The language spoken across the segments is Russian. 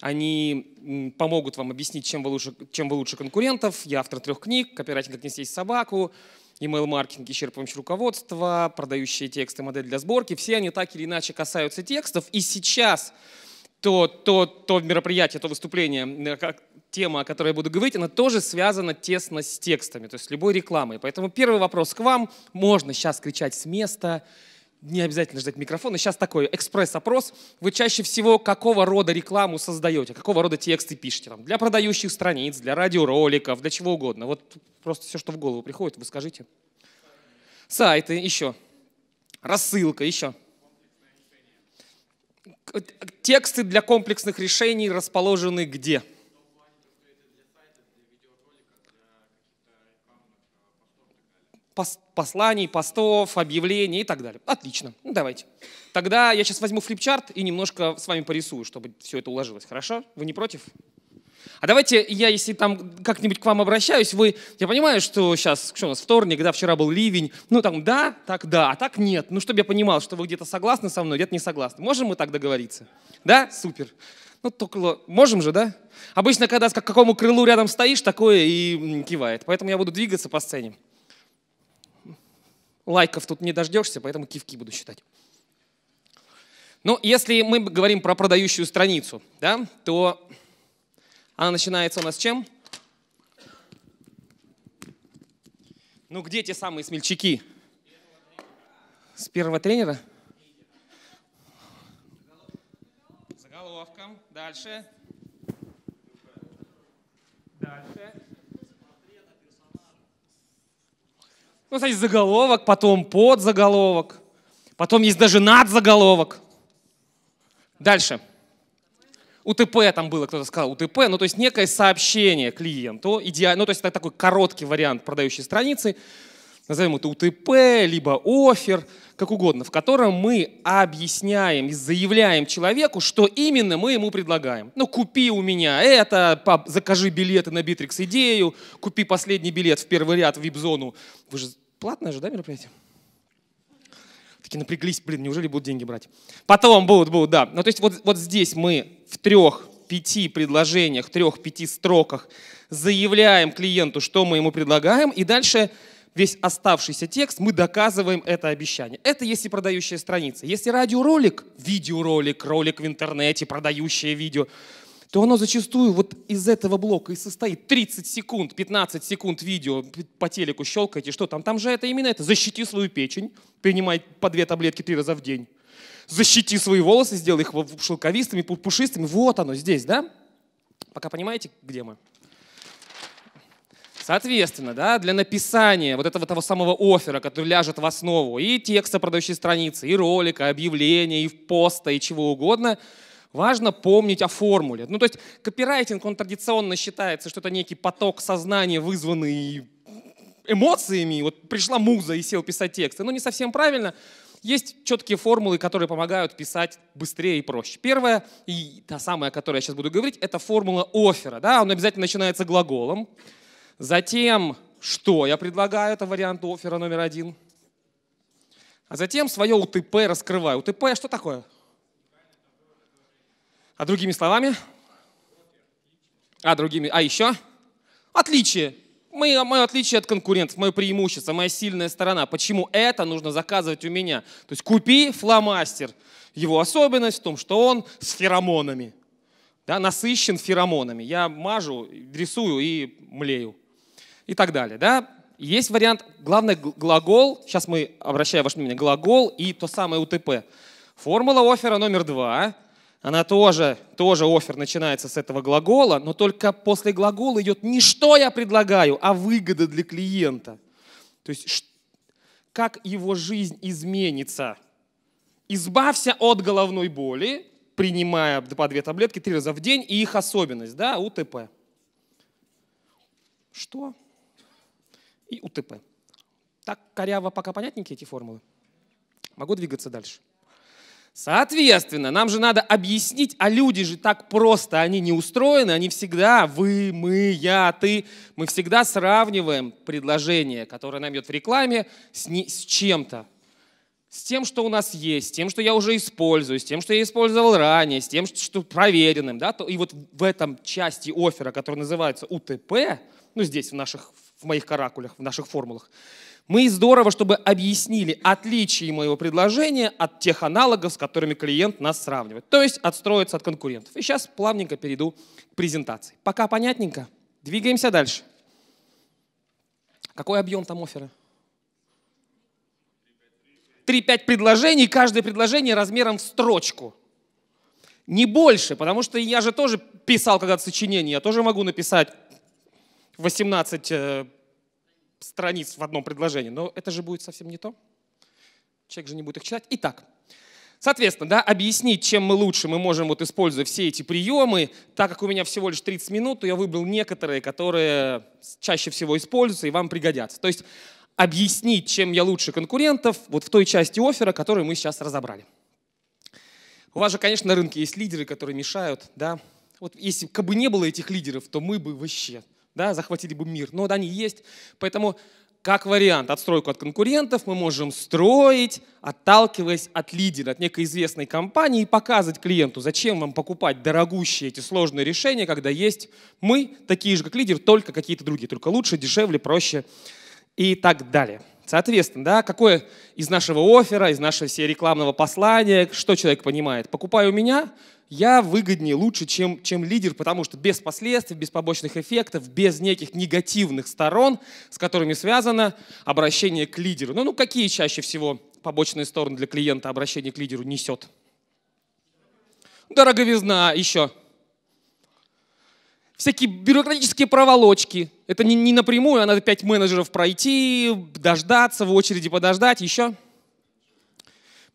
Они помогут вам объяснить, чем вы лучше, чем вы лучше конкурентов. Я автор трех книг «Копирайтинг. как Отнести собаку», email-маркетинг, исчерпывающее руководство, продающие тексты, модель для сборки. Все они так или иначе касаются текстов. И сейчас то, то, то мероприятие, то выступление, э, как, тема, о которой я буду говорить, она тоже связана тесно с текстами, то есть с любой рекламой. Поэтому первый вопрос к вам. Можно сейчас кричать с места, не обязательно ждать микрофона. Сейчас такой экспресс-опрос. Вы чаще всего какого рода рекламу создаете, какого рода тексты пишете? Там, для продающих страниц, для радиороликов, для чего угодно. Вот просто все, что в голову приходит, вы скажите. Сайты еще. Рассылка еще. Тексты для комплексных решений расположены где? посланий, постов, объявлений и так далее. Отлично, ну, давайте. Тогда я сейчас возьму флипчарт и немножко с вами порисую, чтобы все это уложилось. Хорошо? Вы не против? А давайте я, если там как-нибудь к вам обращаюсь, вы, я понимаю, что сейчас, что у нас вторник, да, вчера был ливень, ну там да, так да, а так нет. Ну, чтобы я понимал, что вы где-то согласны со мной, где-то не согласны. Можем мы так договориться? Да? Супер. Ну, только, Можем же, да? Обычно, когда к какому крылу рядом стоишь, такое и кивает. Поэтому я буду двигаться по сцене лайков тут не дождешься, поэтому кивки буду считать. Но ну, если мы говорим про продающую страницу, да, то она начинается у нас с чем? Ну, где те самые смельчаки? С первого тренера? Заголовком. Дальше. Дальше. Ну, кстати, заголовок, потом подзаголовок, потом есть даже надзаголовок. Дальше. УТП там было, кто-то сказал УТП, ну то есть некое сообщение клиенту, идеально, ну то есть это такой короткий вариант продающей страницы, назовем это УТП, либо офер, как угодно, в котором мы объясняем и заявляем человеку, что именно мы ему предлагаем. Ну, купи у меня это, пап, закажи билеты на Битрикс Идею, купи последний билет в первый ряд в вип-зону. Вы же платное же, да, мероприятие? Такие напряглись, блин, неужели будут деньги брать? Потом будут, будут, да. Ну, то есть вот, вот здесь мы в трех пяти предложениях, трех-пяти строках заявляем клиенту, что мы ему предлагаем, и дальше весь оставшийся текст, мы доказываем это обещание. Это если продающая страница. Если радиоролик, видеоролик, ролик в интернете, продающее видео, то оно зачастую вот из этого блока и состоит 30 секунд, 15 секунд видео по телеку щелкаете, что там? Там же это именно это. Защити свою печень, принимай по две таблетки три раза в день. Защити свои волосы, сделай их шелковистыми, пушистыми. Вот оно здесь, да? Пока понимаете, где мы? Соответственно, да, для написания вот этого того самого оффера, который ляжет в основу и текста продающей страницы, и ролика, объявления, и поста, и чего угодно, важно помнить о формуле. Ну, то есть копирайтинг, он традиционно считается, что это некий поток сознания, вызванный эмоциями. Вот пришла муза и сел писать тексты. Ну, не совсем правильно. Есть четкие формулы, которые помогают писать быстрее и проще. Первая, и та самая, о которой я сейчас буду говорить, это формула оффера. Да? Он обязательно начинается глаголом. Затем, что я предлагаю, это вариант оффера номер один. А затем свое УТП раскрываю. УТП что такое? А другими словами? А другими, а еще? Отличие. Мое, мое отличие от конкурентов, мое преимущество, моя сильная сторона. Почему это нужно заказывать у меня? То есть купи фломастер. Его особенность в том, что он с феромонами. Да, насыщен феромонами. Я мажу, рисую и млею и так далее. Да? Есть вариант, Главный глагол, сейчас мы обращаем ваше внимание, глагол и то самое УТП. Формула оффера номер два, она тоже, тоже офер начинается с этого глагола, но только после глагола идет не что я предлагаю, а выгода для клиента. То есть как его жизнь изменится. Избавься от головной боли, принимая по две таблетки три раза в день и их особенность, да, УТП. Что? и УТП. Так коряво пока понятненькие эти формулы? Могу двигаться дальше. Соответственно, нам же надо объяснить, а люди же так просто, они не устроены, они всегда вы, мы, я, ты. Мы всегда сравниваем предложение, которое нам идет в рекламе, с, не, с чем-то. С тем, что у нас есть, с тем, что я уже использую, с тем, что я использовал ранее, с тем, что проверенным. Да? И вот в этом части оффера, который называется УТП, ну здесь в наших в моих каракулях, в наших формулах. Мы здорово, чтобы объяснили отличие моего предложения от тех аналогов, с которыми клиент нас сравнивает, то есть отстроиться от конкурентов. И сейчас плавненько перейду к презентации. Пока понятненько? Двигаемся дальше. Какой объем там оффера? 3-5 предложений, каждое предложение размером в строчку. Не больше, потому что я же тоже писал когда-то сочинение, я тоже могу написать 18 э, страниц в одном предложении, но это же будет совсем не то. Человек же не будет их читать. Итак, Соответственно, да, объяснить, чем мы лучше, мы можем, вот использовать все эти приемы. Так как у меня всего лишь 30 минут, то я выбрал некоторые, которые чаще всего используются и вам пригодятся. То есть объяснить, чем я лучше конкурентов, вот в той части оффера, которую мы сейчас разобрали. У вас же, конечно, на рынке есть лидеры, которые мешают, да. Вот если бы не было этих лидеров, то мы бы вообще да, захватили бы мир. Но вот они есть, поэтому как вариант отстройку от конкурентов мы можем строить, отталкиваясь от лидера, от некой известной компании, и показывать клиенту, зачем вам покупать дорогущие эти сложные решения, когда есть мы, такие же как лидер, только какие-то другие, только лучше, дешевле, проще и так далее. Соответственно, да, какое из нашего оффера, из нашего все рекламного послания, что человек понимает? Покупай у меня, я выгоднее, лучше, чем, чем лидер, потому что без последствий, без побочных эффектов, без неких негативных сторон, с которыми связано обращение к лидеру. Ну, ну какие чаще всего побочные стороны для клиента обращение к лидеру несет? Дороговизна еще. Всякие бюрократические проволочки. Это не, не напрямую, а надо пять менеджеров пройти, дождаться, в очереди подождать, еще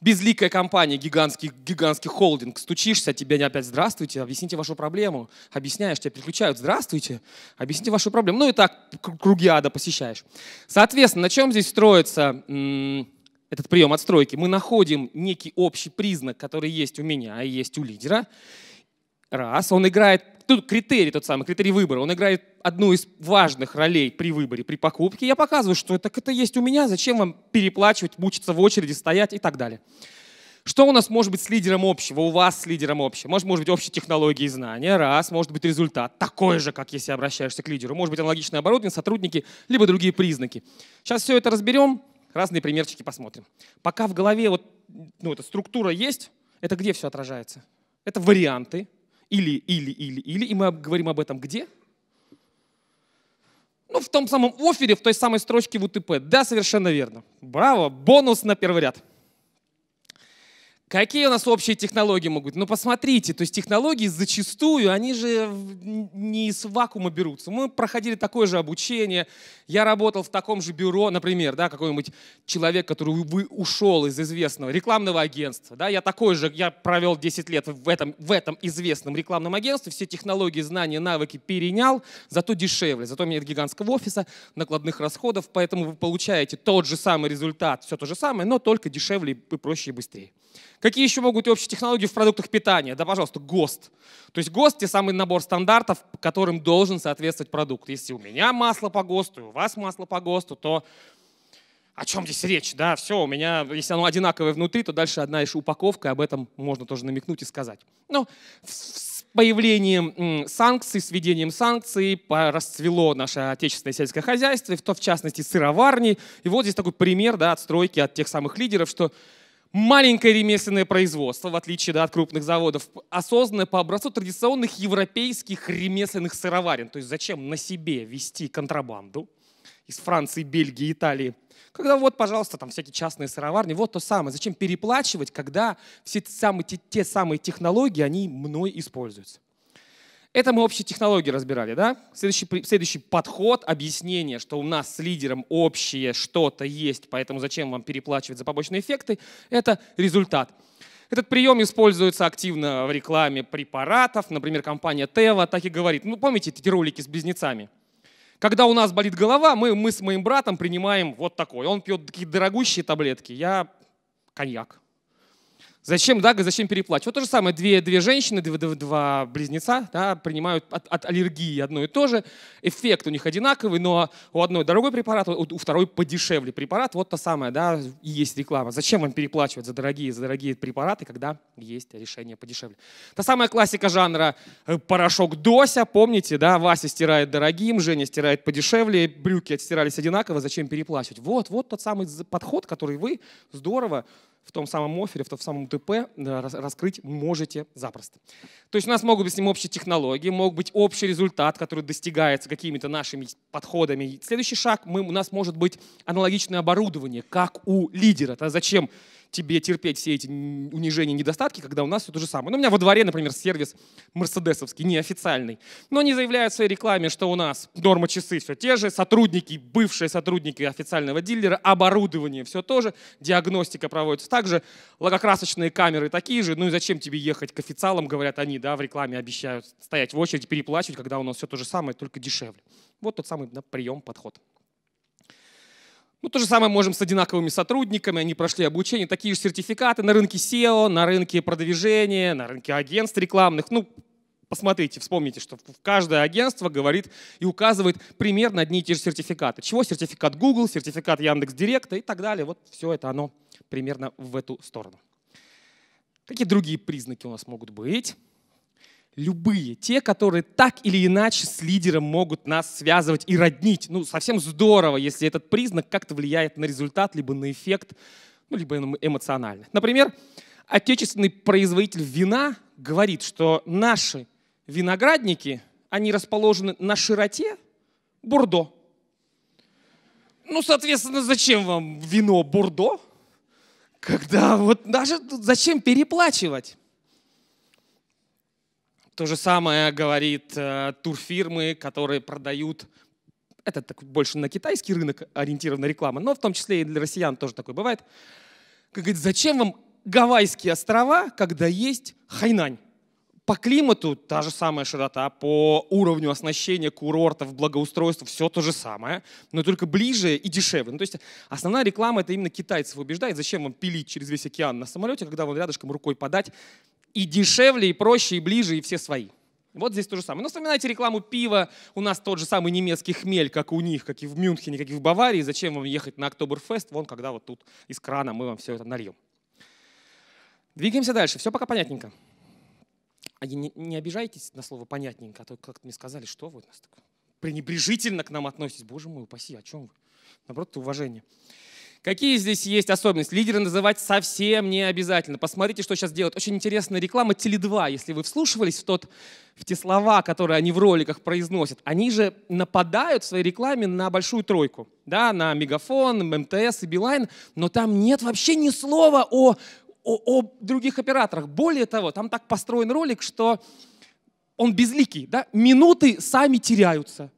безликая компания, гигантский, гигантский холдинг. Стучишься, тебе опять здравствуйте, объясните вашу проблему. Объясняешь, тебя переключают, здравствуйте, объясните вашу проблему. Ну и так круги ада посещаешь. Соответственно, на чем здесь строится этот прием отстройки? Мы находим некий общий признак, который есть у меня а есть у лидера, Раз, он играет, тут критерий тот самый, критерий выбора, он играет одну из важных ролей при выборе, при покупке. Я показываю, что так это есть у меня, зачем вам переплачивать, мучиться в очереди, стоять и так далее. Что у нас может быть с лидером общего, у вас с лидером общего? Может, может быть общие технологии и знания, раз, может быть результат такой же, как если обращаешься к лидеру, может быть аналогичное оборудование, сотрудники, либо другие признаки. Сейчас все это разберем, разные примерчики посмотрим. Пока в голове вот ну, эта структура есть, это где все отражается? Это варианты, или, или, или, или. И мы говорим об этом где? Ну, в том самом офере, в той самой строчке в УТП. Да, совершенно верно. Браво, бонус на первый ряд. Какие у нас общие технологии могут быть? Ну, посмотрите, то есть технологии зачастую, они же не из вакуума берутся. Мы проходили такое же обучение, я работал в таком же бюро, например, да, какой-нибудь человек, который ушел из известного рекламного агентства, да, я такой же, я провел 10 лет в этом, в этом известном рекламном агентстве, все технологии, знания, навыки перенял, зато дешевле, зато нет гигантского офиса, накладных расходов, поэтому вы получаете тот же самый результат, все то же самое, но только дешевле и проще и быстрее. Какие еще могут быть общие технологии в продуктах питания? Да, пожалуйста, ГОСТ. То есть ГОСТ — те самый набор стандартов, которым должен соответствовать продукт. Если у меня масло по ГОСТу, у вас масло по ГОСТу, то о чем здесь речь? Да, все, у меня, если оно одинаковое внутри, то дальше одна лишь упаковка, об этом можно тоже намекнуть и сказать. Но с появлением санкций, с введением санкций расцвело наше отечественное сельское хозяйство, в, в частности сыроварни. И вот здесь такой пример да, отстройки от тех самых лидеров, что маленькое ремесленное производство, в отличие да, от крупных заводов, осознанное по образцу традиционных европейских ремесленных сыроварен. То есть зачем на себе вести контрабанду из Франции, Бельгии, Италии? Когда вот, пожалуйста, там всякие частные сыроварни, вот то самое. Зачем переплачивать, когда все те самые, те самые технологии, они мной используются? Это мы общие технологии разбирали, да? Следующий, следующий подход, объяснение, что у нас с лидером общее что-то есть, поэтому зачем вам переплачивать за побочные эффекты, это результат. Этот прием используется активно в рекламе препаратов. Например, компания Тела так и говорит. Ну, помните эти ролики с близнецами? Когда у нас болит голова, мы, мы с моим братом принимаем вот такой. Он пьет такие дорогущие таблетки, я коньяк. Зачем, да, зачем переплачивать? Вот то же самое, две, две женщины, два, два близнеца да, принимают от, от аллергии одно и то же. Эффект у них одинаковый, но у одной дорогой препарат, у, у второй подешевле препарат. Вот та самая, да, и есть реклама. Зачем вам переплачивать за дорогие, за дорогие препараты, когда есть решение подешевле? Та самая классика жанра э, порошок Дося, помните, да, Вася стирает дорогим, Женя стирает подешевле, брюки отстирались одинаково, зачем переплачивать? Вот, вот тот самый подход, который вы здорово в том самом офере, в том самом ТП раскрыть можете запросто. То есть у нас могут быть с ним общие технологии, мог быть общий результат, который достигается какими-то нашими подходами. Следующий шаг мы, у нас может быть аналогичное оборудование, как у лидера. Тогда зачем? тебе терпеть все эти унижения, недостатки, когда у нас все то же самое. Ну, у меня во дворе, например, сервис мерседесовский, неофициальный. Но они заявляют в своей рекламе, что у нас норма часы все те же, сотрудники, бывшие сотрудники официального дилера, оборудование все то же, диагностика проводится также, логокрасочные камеры такие же. Ну и зачем тебе ехать к официалам, говорят они, да, в рекламе обещают стоять в очереди, переплачивать, когда у нас все то же самое, только дешевле. Вот тот самый да, прием, подход. Ну, то же самое можем с одинаковыми сотрудниками, они прошли обучение, такие же сертификаты на рынке SEO, на рынке продвижения, на рынке агентств рекламных. Ну, посмотрите, вспомните, что каждое агентство говорит и указывает примерно одни и те же сертификаты. Чего? Сертификат Google, сертификат Яндекс Директа и так далее. Вот все это оно примерно в эту сторону. Какие другие признаки у нас могут быть? любые, те, которые так или иначе с лидером могут нас связывать и роднить. Ну, совсем здорово, если этот признак как-то влияет на результат, либо на эффект, ну, либо эм, эмоционально. Например, отечественный производитель вина говорит, что наши виноградники, они расположены на широте Бурдо. Ну, соответственно, зачем вам вино Бурдо, когда вот даже ну, зачем переплачивать? То же самое говорит э, турфирмы, которые продают это так, больше на китайский рынок ориентирована реклама, но в том числе и для россиян тоже такое бывает. Как говорит, зачем вам Гавайские острова, когда есть Хайнань? По климату та же самая широта, по уровню оснащения курортов, благоустройства все то же самое, но только ближе и дешевле. Ну, то есть основная реклама это именно китайцев убеждает, зачем вам пилить через весь океан на самолете, когда вам рядышком рукой подать и дешевле, и проще, и ближе, и все свои. Вот здесь то же самое. Но вспоминайте рекламу пива. У нас тот же самый немецкий хмель, как у них, как и в Мюнхене, как и в Баварии. Зачем вам ехать на Октоберфест? Вон, когда вот тут из крана мы вам все это нальем. Двигаемся дальше. Все пока понятненько. А не, не обижайтесь на слово «понятненько», а то как-то мне сказали, что вы нас так пренебрежительно к нам относитесь. Боже мой, упаси, о чем вы? Наоборот, это уважение. Какие здесь есть особенности? Лидеры называть совсем не обязательно. Посмотрите, что сейчас делают. Очень интересная реклама Теле2. Если вы вслушивались в, тот, в те слова, которые они в роликах произносят, они же нападают в своей рекламе на большую тройку. Да, на Мегафон, МТС и Билайн. Но там нет вообще ни слова о, о, о других операторах. Более того, там так построен ролик, что он безликий. Да? Минуты сами теряются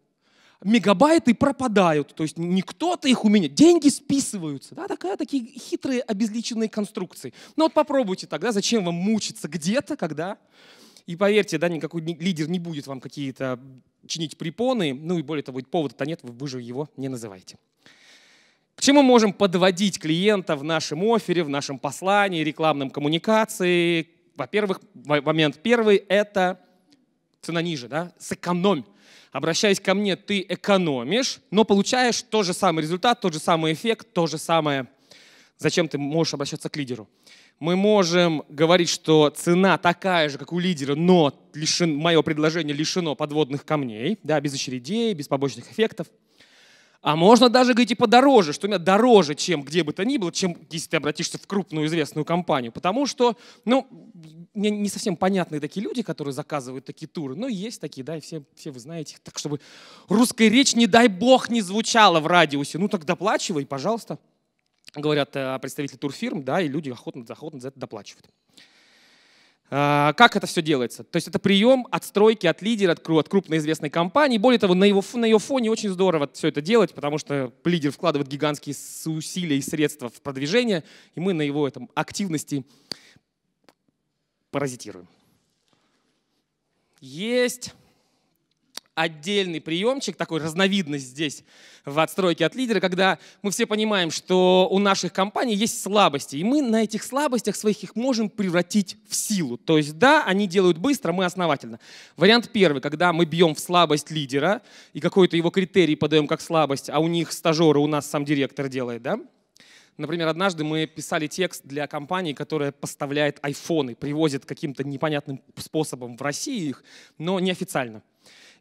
мегабайты пропадают, то есть не кто-то их у меня, деньги списываются. Да, такая, такие хитрые обезличенные конструкции. Ну вот попробуйте тогда, зачем вам мучиться где-то, когда? И поверьте, да, никакой лидер не будет вам какие-то чинить препоны, ну и более того, повода-то нет, вы же его не называете. К чему можем подводить клиента в нашем офере, в нашем послании, рекламном коммуникации? Во-первых, момент первый — это цена ниже, да, сэкономь обращаясь ко мне, ты экономишь, но получаешь тот же самый результат, тот же самый эффект, то же самое. Зачем ты можешь обращаться к лидеру? Мы можем говорить, что цена такая же, как у лидера, но лишен, мое предложение лишено подводных камней, да, без очередей, без побочных эффектов – а можно даже, говорить и подороже, что у меня дороже, чем где бы то ни было, чем если ты обратишься в крупную известную компанию. Потому что, ну, мне не совсем понятны такие люди, которые заказывают такие туры. Но ну, есть такие, да, и все, все вы знаете Так, чтобы русская речь, не дай бог, не звучала в радиусе. Ну, так доплачивай, пожалуйста. Говорят э, представители турфирм, да, и люди охотно, охотно за это доплачивают. А, как это все делается? То есть это прием от стройки, от лидера, от, крупной известной компании. Более того, на, его, на ее фоне очень здорово все это делать, потому что лидер вкладывает гигантские усилия и средства в продвижение, и мы на его этом, активности паразитируем. Есть отдельный приемчик, такой разновидность здесь в отстройке от лидера, когда мы все понимаем, что у наших компаний есть слабости, и мы на этих слабостях своих их можем превратить в силу. То есть да, они делают быстро, мы основательно. Вариант первый, когда мы бьем в слабость лидера и какой-то его критерий подаем как слабость, а у них стажеры, у нас сам директор делает, да? Например, однажды мы писали текст для компании, которая поставляет айфоны, привозит каким-то непонятным способом в Россию их, но неофициально.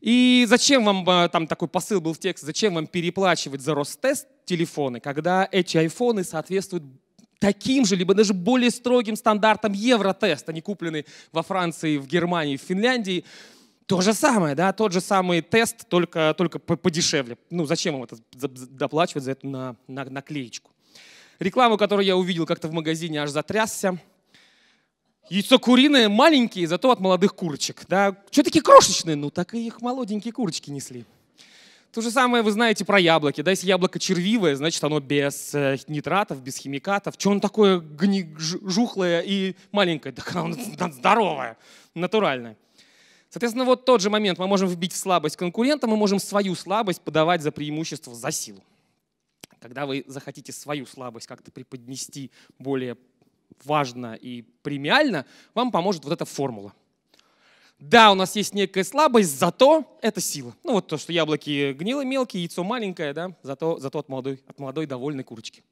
И зачем вам э, там такой посыл был в текст, зачем вам переплачивать за Ростест телефоны, когда эти айфоны соответствуют таким же, либо даже более строгим стандартам Евротест, они куплены во Франции, в Германии, в Финляндии. То же самое, да, тот же самый тест, только, только подешевле. Ну, зачем вам это доплачивать за эту на, на, наклеечку? Рекламу, которую я увидел как-то в магазине, аж затрясся. Яйцо куриное маленькие, зато от молодых курочек. Да? Что такие крошечные? Ну так и их молоденькие курочки несли. То же самое вы знаете про яблоки. Да? Если яблоко червивое, значит оно без э, нитратов, без химикатов. что оно такое гни... жухлое и маленькое? Да оно здоровое, натуральное. Соответственно, вот тот же момент. Мы можем вбить в слабость конкурента, мы можем свою слабость подавать за преимущество, за силу. Когда вы захотите свою слабость как-то преподнести более важно и премиально, вам поможет вот эта формула. Да, у нас есть некая слабость, зато это сила. Ну вот то, что яблоки гнилые мелкие, яйцо маленькое, да, зато, зато от, молодой, от молодой довольной курочки.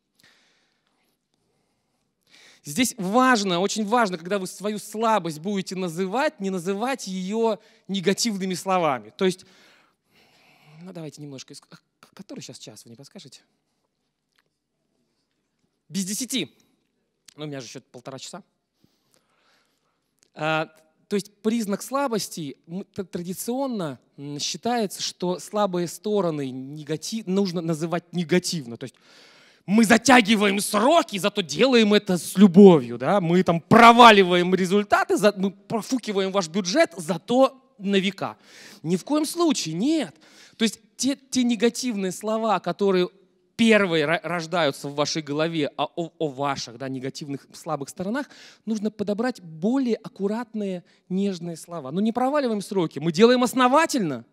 Здесь важно, очень важно, когда вы свою слабость будете называть, не называть ее негативными словами. То есть, ну давайте немножко, а, который сейчас час, вы не подскажете? Без десяти. Ну, у меня же еще полтора часа. А, то есть признак слабости традиционно считается, что слабые стороны негатив, нужно называть негативно. То есть мы затягиваем сроки, зато делаем это с любовью. Да? Мы там проваливаем результаты, мы профукиваем ваш бюджет, зато на века. Ни в коем случае, нет. То есть те, те негативные слова, которые первые рождаются в вашей голове, а о, о ваших да, негативных, слабых сторонах, нужно подобрать более аккуратные, нежные слова. Но ну, не проваливаем сроки, мы делаем основательно.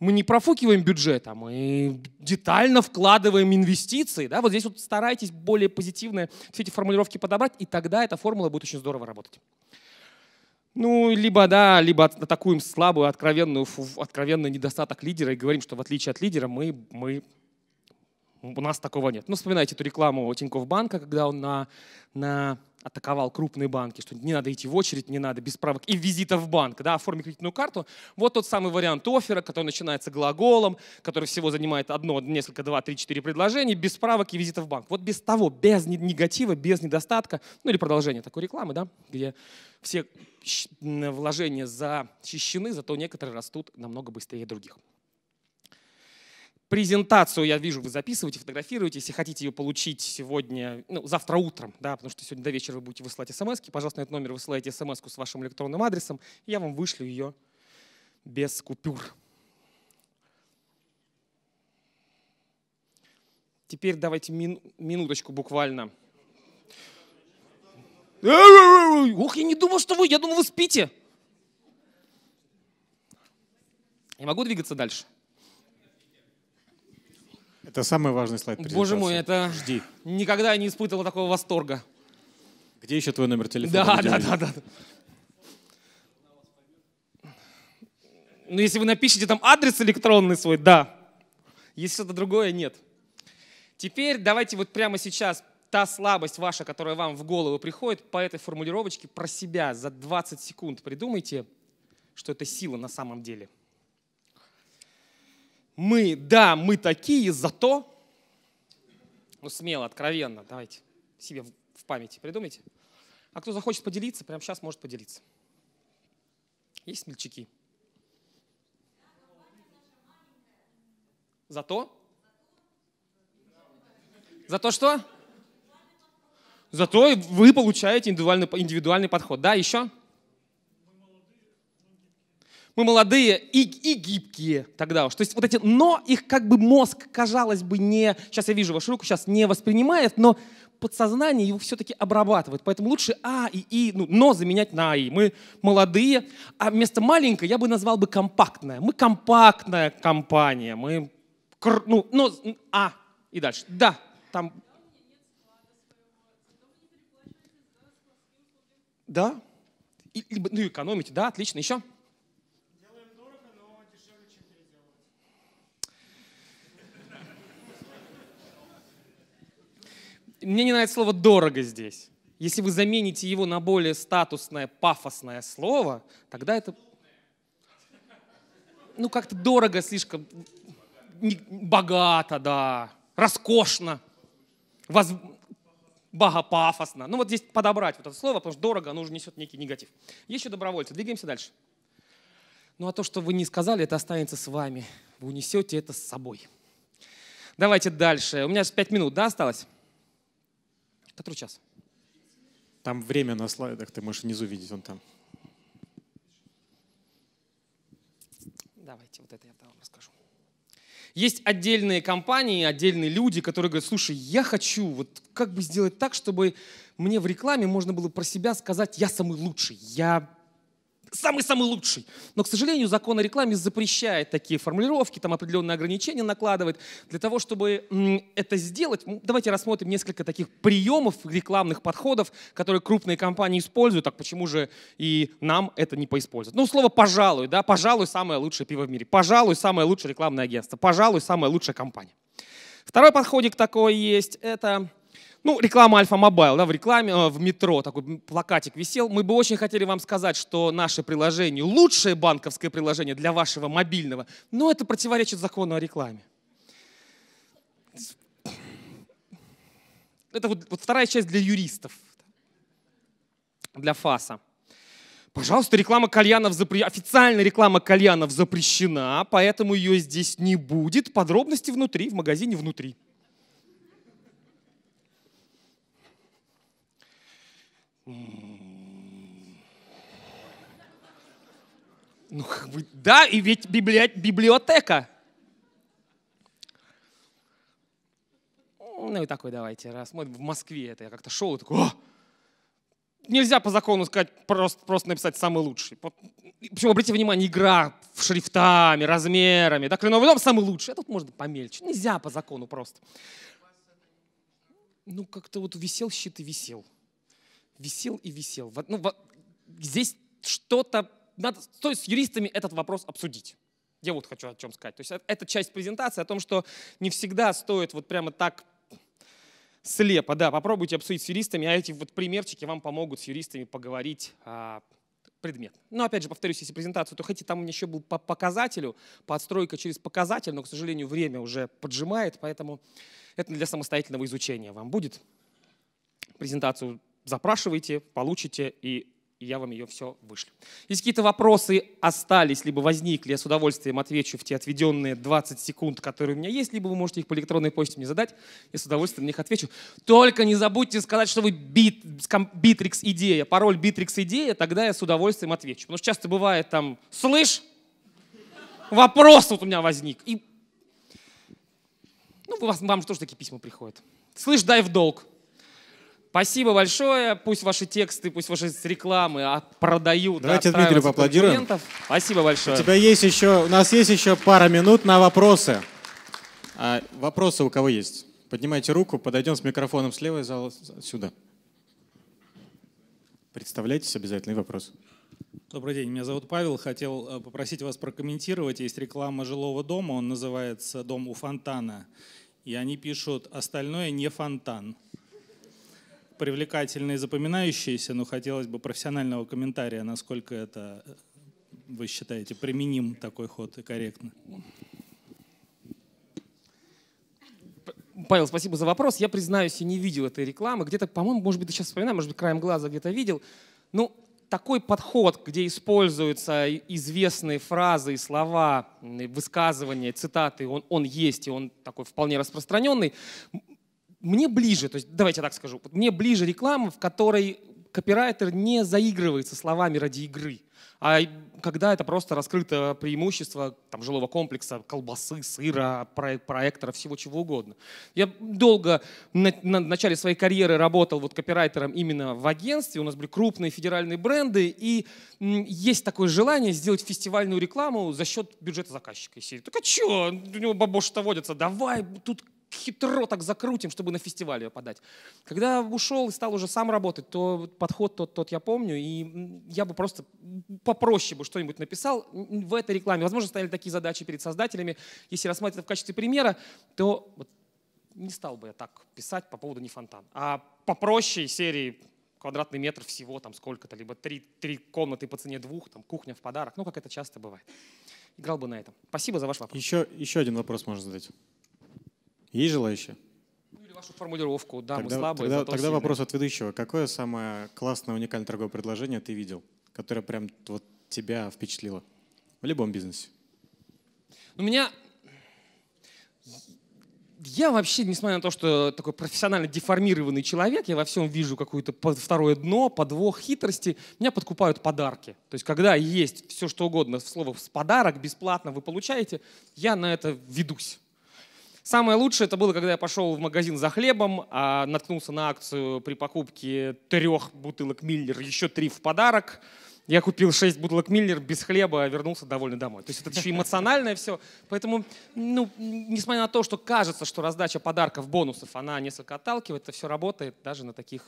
Мы не профукиваем бюджет, а мы детально вкладываем инвестиции. Да? Вот здесь вот старайтесь более позитивные все эти формулировки подобрать, и тогда эта формула будет очень здорово работать. Ну, либо, да, либо атакуем слабую, откровенную, откровенный недостаток лидера и говорим, что в отличие от лидера мы, мы у нас такого нет. Ну, вспоминайте эту рекламу Тинькофф банка, когда он на, на атаковал крупные банки, что не надо идти в очередь, не надо без справок и визита в банк, да, оформить кредитную карту. Вот тот самый вариант оффера, который начинается глаголом, который всего занимает одно, несколько, два, три, четыре предложения, без справок и визита в банк. Вот без того, без негатива, без недостатка, ну или продолжение такой рекламы, да, где все вложения защищены, зато некоторые растут намного быстрее других презентацию я вижу, вы записываете, фотографируете. Если хотите ее получить сегодня, ну, завтра утром, да, потому что сегодня до вечера вы будете высылать смс пожалуйста, на этот номер высылайте смс с вашим электронным адресом, и я вам вышлю ее без купюр. Теперь давайте мин минуточку буквально. Ох, я не думал, что вы, я думал, вы спите. Я могу двигаться дальше? Это самый важный слайд презентации. Боже мой, это... Жди. Никогда не испытывал такого восторга. Где еще твой номер телефона? Да, да, да, да, да. Ну, если вы напишите там адрес электронный свой, да. Если что-то другое, нет. Теперь давайте вот прямо сейчас та слабость ваша, которая вам в голову приходит, по этой формулировочке про себя за 20 секунд придумайте, что это сила на самом деле мы, да, мы такие, зато, ну смело, откровенно, давайте себе в памяти придумайте. А кто захочет поделиться, прямо сейчас может поделиться. Есть смельчаки? Зато? за то что? Зато вы получаете индивидуальный, индивидуальный подход. Да, еще? Мы молодые и, и гибкие тогда уж. То есть вот эти «но» их как бы мозг, казалось бы, не... Сейчас я вижу вашу руку, сейчас не воспринимает, но подсознание его все-таки обрабатывает. Поэтому лучше «а» и «и», ну, «но» заменять на «и». Мы молодые, а вместо «маленькое» я бы назвал бы «компактное». Мы компактная компания, мы... Кр... Ну, но... «а» и дальше. Да, там... Да? И, ну, экономите, да, отлично. Еще? Мне не нравится слово «дорого» здесь. Если вы замените его на более статусное, пафосное слово, тогда это... Ну, как-то дорого слишком... Богато, да. Роскошно. Воз... Богопафосно. Ну, вот здесь подобрать вот это слово, потому что дорого, оно уже несет некий негатив. Еще добровольцы. Двигаемся дальше. Ну, а то, что вы не сказали, это останется с вами. Вы унесете это с собой. Давайте дальше. У меня же 5 минут, да, осталось? Который час? Там время на слайдах, ты можешь внизу видеть, он там. Давайте, вот это я вам расскажу. Есть отдельные компании, отдельные люди, которые говорят, слушай, я хочу, вот как бы сделать так, чтобы мне в рекламе можно было про себя сказать, я самый лучший, я самый-самый лучший. Но, к сожалению, закон о рекламе запрещает такие формулировки, там определенные ограничения накладывает. Для того, чтобы это сделать, давайте рассмотрим несколько таких приемов рекламных подходов, которые крупные компании используют, так почему же и нам это не поиспользовать? Ну, слово «пожалуй», да, «пожалуй» самое лучшее пиво в мире, «пожалуй» самое лучшее рекламное агентство, «пожалуй» самая лучшая компания. Второй подходик такой есть, это ну, реклама Альфа Мобайл, да, в рекламе, э, в метро такой плакатик висел. Мы бы очень хотели вам сказать, что наше приложение лучшее банковское приложение для вашего мобильного, но это противоречит закону о рекламе. Это вот, вот вторая часть для юристов, для ФАСа. Пожалуйста, реклама кальянов запре... официальная реклама кальянов запрещена, поэтому ее здесь не будет. Подробности внутри, в магазине внутри. Ну, да, и ведь библиотека. Ну и такой, давайте, рассмотрим. В Москве это я как-то шел и такой, О! Нельзя по закону сказать, просто, просто написать самый лучший. Почему обратите внимание, игра шрифтами, размерами. Да, кленовый дом самый лучший. А тут можно помельче. Нельзя по закону просто. Ну, как-то вот висел щит и висел висел и висел. Ну, вот здесь что-то надо, то есть с юристами этот вопрос обсудить. Я вот хочу о чем сказать. То есть э, это часть презентации о том, что не всегда стоит вот прямо так слепо, да, попробуйте обсудить с юристами, а эти вот примерчики вам помогут с юристами поговорить а, предмет. предметно. Но опять же, повторюсь, если презентацию, то хоть там у меня еще был по показателю, подстройка через показатель, но, к сожалению, время уже поджимает, поэтому это для самостоятельного изучения вам будет. Презентацию запрашивайте, получите, и я вам ее все вышлю. Если какие-то вопросы остались, либо возникли, я с удовольствием отвечу в те отведенные 20 секунд, которые у меня есть, либо вы можете их по электронной почте мне задать, я с удовольствием на них отвечу. Только не забудьте сказать, что вы бит, битрикс идея, пароль битрикс идея, тогда я с удовольствием отвечу. Потому что часто бывает там, слышь, вопрос вот у меня возник. И... Ну, вам, вам же тоже такие письма приходят. Слышь, дай в долг. Спасибо большое. Пусть ваши тексты, пусть ваши рекламы продают. Давайте да, Дмитрию поаплодируем. Спасибо большое. У тебя есть еще, у нас есть еще пара минут на вопросы. А, вопросы у кого есть? Поднимайте руку, подойдем с микрофоном слева из зала сюда. Представляйтесь, обязательный вопрос. Добрый день, меня зовут Павел. Хотел э, попросить вас прокомментировать. Есть реклама жилого дома, он называется «Дом у фонтана». И они пишут «Остальное не фонтан» привлекательные и запоминающиеся, но хотелось бы профессионального комментария, насколько это э, вы считаете применим такой ход и корректно. Павел, спасибо за вопрос. Я признаюсь, я не видел этой рекламы. Где-то, по-моему, может быть, сейчас вспоминаю, может быть, краем глаза где-то видел. Ну, такой подход, где используются известные фразы и слова, высказывания, цитаты, он, он есть, и он такой вполне распространенный мне ближе, то есть давайте я так скажу, мне ближе реклама, в которой копирайтер не заигрывается словами ради игры, а когда это просто раскрыто преимущество там, жилого комплекса, колбасы, сыра, проектора, всего чего угодно. Я долго на, на начале своей карьеры работал вот копирайтером именно в агентстве, у нас были крупные федеральные бренды, и есть такое желание сделать фестивальную рекламу за счет бюджета заказчика. Так а что, у него бабоши-то водятся, давай, тут хитро так закрутим, чтобы на фестиваль ее подать. Когда ушел и стал уже сам работать, то подход тот, тот я помню, и я бы просто попроще бы что-нибудь написал в этой рекламе. Возможно, стояли такие задачи перед создателями. Если рассматривать это в качестве примера, то вот не стал бы я так писать по поводу не фонтан. А попроще серии квадратный метр всего, там сколько-то, либо три, три комнаты по цене двух, там кухня в подарок, ну как это часто бывает. Играл бы на этом. Спасибо за ваш вопрос. Еще, еще один вопрос можно задать. Есть желающие? Ну, или вашу формулировку, да, тогда, мы слабые, Тогда, тогда вопрос от ведущего. Какое самое классное, уникальное торговое предложение ты видел, которое прям вот тебя впечатлило в любом бизнесе? У ну, меня... Я вообще, несмотря на то, что такой профессионально деформированный человек, я во всем вижу какое-то второе дно, подвох, хитрости. Меня подкупают подарки. То есть, когда есть все, что угодно, слово «подарок», «бесплатно» вы получаете, я на это ведусь. Самое лучшее это было, когда я пошел в магазин за хлебом, а наткнулся на акцию при покупке трех бутылок Миллер, еще три в подарок. Я купил шесть бутылок Миллер без хлеба, а вернулся довольно домой. То есть это еще эмоциональное все. Поэтому, ну, несмотря на то, что кажется, что раздача подарков, бонусов, она несколько отталкивает, это все работает даже на таких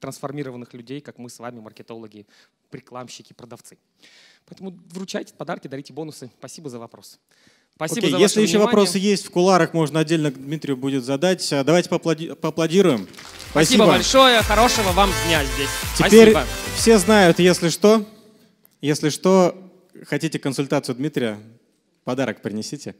трансформированных людей, как мы с вами, маркетологи, рекламщики, продавцы. Поэтому вручайте подарки, дарите бонусы. Спасибо за вопрос. Спасибо Окей, за если еще внимание. вопросы есть в куларах, можно отдельно Дмитрию будет задать. А, давайте поаплоди- поаплодируем. Спасибо. Спасибо большое, хорошего вам дня здесь. Теперь Спасибо. все знают, если что, если что, хотите консультацию Дмитрия, подарок принесите.